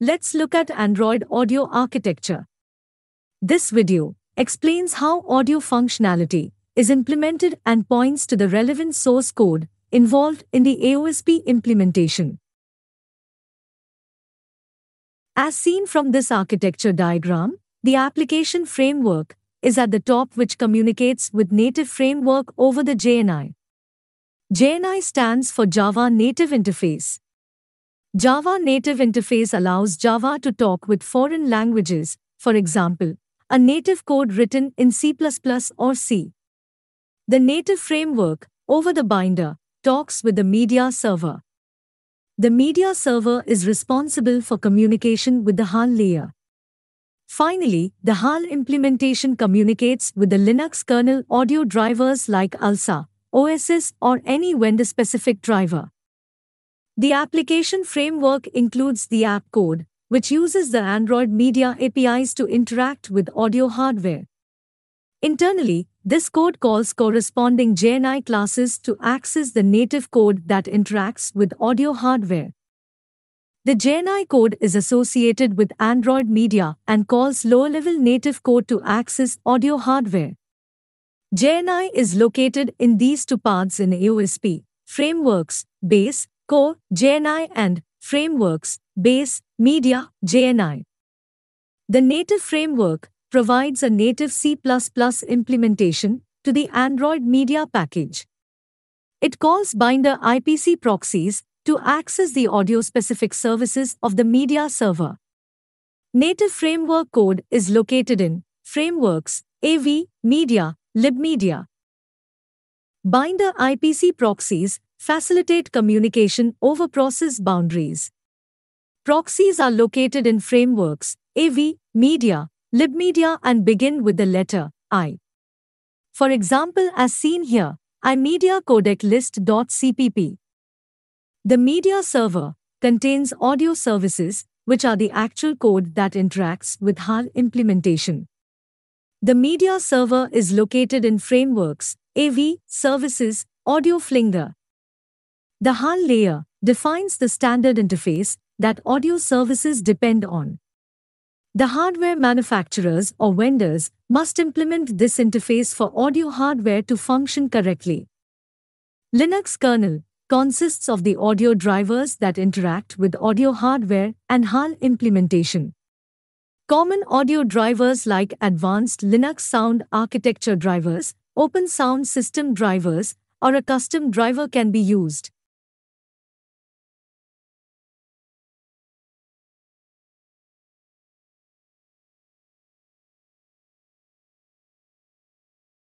Let's look at Android audio architecture. This video explains how audio functionality is implemented and points to the relevant source code involved in the AOSP implementation. As seen from this architecture diagram, the application framework is at the top which communicates with native framework over the JNI. JNI stands for Java Native Interface Java Native Interface allows Java to talk with foreign languages, for example, a native code written in C++ or C. The native framework, over the binder, talks with the media server. The media server is responsible for communication with the HAL layer. Finally, the HAL implementation communicates with the Linux kernel audio drivers like ALSA, OSS or any vendor-specific driver. The application framework includes the app code, which uses the Android Media APIs to interact with audio hardware. Internally, this code calls corresponding JNI classes to access the native code that interacts with audio hardware. The JNI code is associated with Android Media and calls lower-level native code to access audio hardware. JNI is located in these two paths in AOSP, frameworks, base, Core, JNI and Frameworks, Base, Media, JNI. The native framework provides a native C++ implementation to the Android media package. It calls binder IPC proxies to access the audio-specific services of the media server. Native framework code is located in Frameworks, AV, Media, LibMedia. Binder IPC proxies facilitate communication over process boundaries. Proxies are located in frameworks, AV, media, libmedia and begin with the letter I. For example, as seen here, iMedia codec list.cpp. The media server contains audio services, which are the actual code that interacts with HAL implementation. The media server is located in frameworks, AV, services, audio flinger, the HAL layer defines the standard interface that audio services depend on. The hardware manufacturers or vendors must implement this interface for audio hardware to function correctly. Linux kernel consists of the audio drivers that interact with audio hardware and HAL implementation. Common audio drivers like advanced Linux sound architecture drivers, open sound system drivers, or a custom driver can be used.